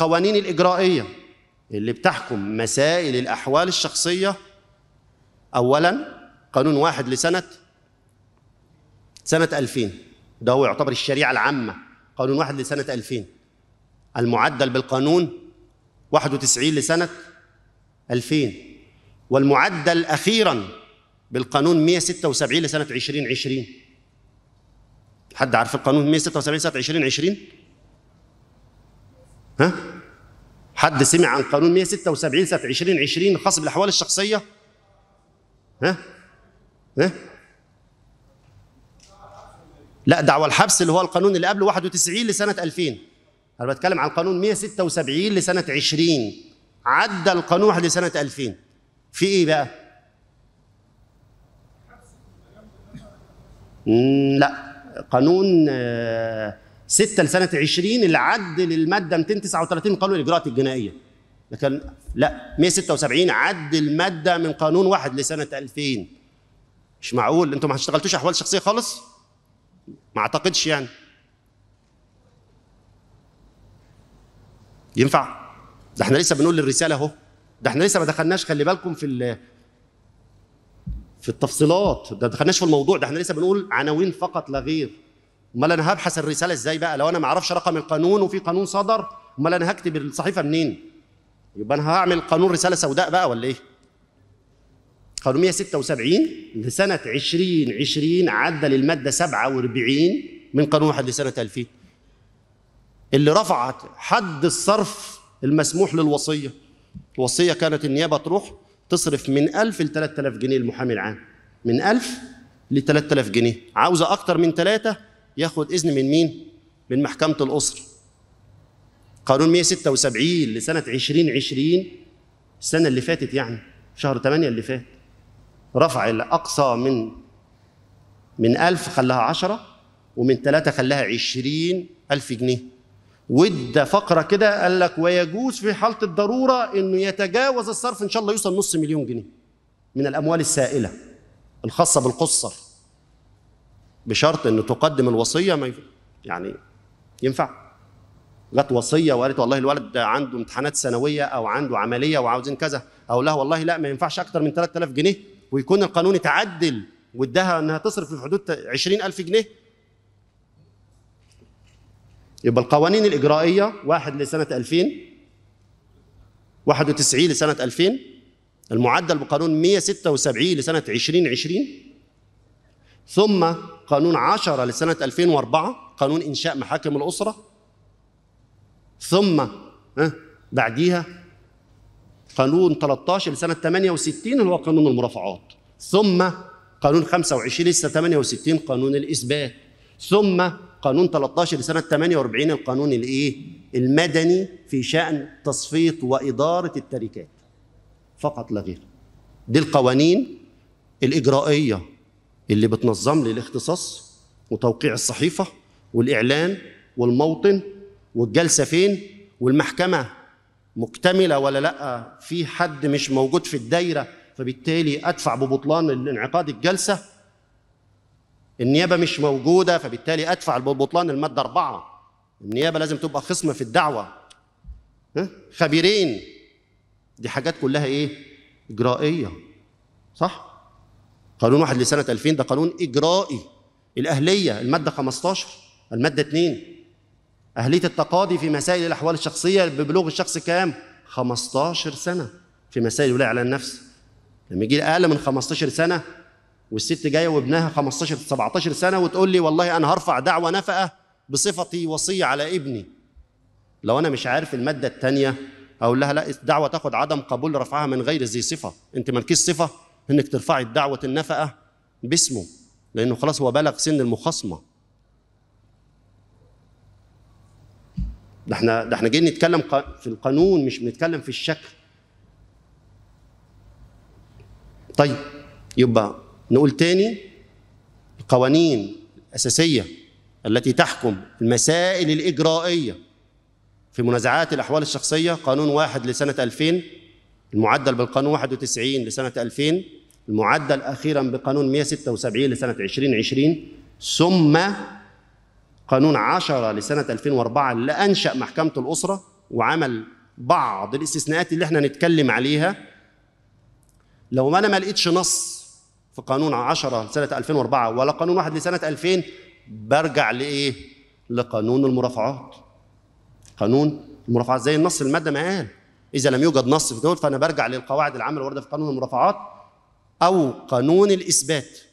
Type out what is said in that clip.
القوانين الاجرائيه اللي بتحكم مسائل الاحوال الشخصيه اولا قانون واحد لسنه سنه 2000 ده هو يعتبر الشريعه العامه قانون واحد لسنه 2000 المعدل بالقانون 91 لسنه 2000 والمعدل اخيرا بالقانون 176 لسنه 2020 حد عارف القانون 176 لسنة 2020 ها حد سمع عن قانون 176 سنه 2020 الخاص بالاحوال الشخصيه ها ها لا دعوة الحبس اللي هو القانون اللي قبله 91 لسنه 2000 انا بتكلم عن قانون 176 لسنه 20 عدى القانون واحد لسنه 2000 في ايه بقى؟ لا قانون آه 6 لسنه 20 اللي عدل الماده 239 قانون الاجراءات الجنائيه لكن لا 176 عدل ماده من قانون واحد لسنه 2000 مش معقول انتوا ما اشتغلتوش احوال شخصيه خالص ما اعتقدش يعني ينفع ده احنا لسه بنقول الرساله اهو ده احنا لسه ما دخلناش خلي بالكم في في التفصيلات ده دخلناش في الموضوع ده احنا لسه بنقول عناوين فقط لا غير امال انا هبحث الرساله ازاي بقى لو انا ما اعرفش رقم القانون وفي قانون صدر امال انا هكتب الصحيفه منين يبقى انا هعمل قانون رساله سوداء بقى ولا ايه قانون 176 لسنه 2020 عدل الماده 47 من قانون واحد لسنه 2000 اللي رفعت حد الصرف المسموح للوصيه الوصيه كانت النيابه تروح تصرف من 1000 ل 3000 جنيه المحامي العام من 1000 ل 3000 جنيه عاوزه اكتر من ثلاثه ياخد اذن من مين؟ من محكمه الاسر. قانون 176 لسنه 2020 السنه اللي فاتت يعني شهر 8 اللي فات رفع الاقصى من من 1000 خلاها 10 ومن 3 خلاها 20000 جنيه. وادى فقره كده قال لك ويجوز في حاله الضروره انه يتجاوز الصرف ان شاء الله يوصل نص مليون جنيه من الاموال السائله الخاصه بالقصر بشرط ان تقدم الوصيه ما يعني ينفع جت وصيه وقالت والله الولد عنده امتحانات ثانويه او عنده عمليه وعاوزين كذا او لا والله لا ما ينفعش اكتر من 3000 جنيه ويكون القانون اتعدل واداها انها تصرف في حدود 20000 جنيه يبقى القوانين الاجرائيه واحد لسنه 2000 91 لسنه 2000 المعدل بقانون 176 لسنه 2020 ثم قانون 10 لسنة 2004 قانون إنشاء محاكم الأسرة ثم بعديها قانون 13 لسنة 68 اللي هو قانون المرافعات ثم قانون 25 لسنة 68 قانون الإثبات ثم قانون 13 لسنة 48 القانون الإيه؟ المدني في شأن تصفية وإدارة التركات فقط لا غير دي القوانين الإجرائية اللي بتنظم لي الاختصاص وتوقيع الصحيفه والاعلان والموطن والجلسه فين والمحكمه مكتمله ولا لا في حد مش موجود في الدايره فبالتالي ادفع ببطلان انعقاد الجلسه النيابه مش موجوده فبالتالي ادفع ببطلان الماده أربعة النيابه لازم تبقى خصم في الدعوه خبيرين دي حاجات كلها ايه اجرائيه صح قانون واحد لسنة 2000 ده قانون إجرائي الأهلية المادة 15 المادة 2 أهلية التقاضي في مسائل الأحوال الشخصية ببلوغ الشخص كام؟ 15 سنة في مسائل الولاية على النفس لما يجي أقل من 15 سنة والست جاية وابنها 15 17 سنة وتقول لي والله أنا هرفع دعوة نفقة بصفتي وصية على ابني لو أنا مش عارف المادة الثانية أقول لها لا الدعوة تاخد عدم قبول رفعها من غير ذي صفة أنت مالكيش صفة انك ترفعي الدعوه النفقه باسمه لانه خلاص هو بلغ سن المخاصمه ده احنا ده احنا جايين نتكلم في القانون مش بنتكلم في الشكل طيب يبقى نقول تاني القوانين الاساسيه التي تحكم المسائل الاجرائيه في منازعات الاحوال الشخصيه قانون واحد لسنه 2000 المعدل بالقانون 91 لسنة 2000 المعدل أخيرا بقانون 176 لسنة 2020 ثم قانون 10 لسنة 2004 اللي أنشأ محكمة الأسرة وعمل بعض الاستثناءات اللي احنا نتكلم عليها لو ما أنا ما لقيتش نص في قانون 10 لسنة 2004 ولا قانون 1 لسنة 2000 برجع لإيه؟ لقانون المرافعات قانون المرافعات زي النص المادة ما قال اذا لم يوجد نص في دول فانا برجع للقواعد العامه الوارده في قانون المرافعات او قانون الاثبات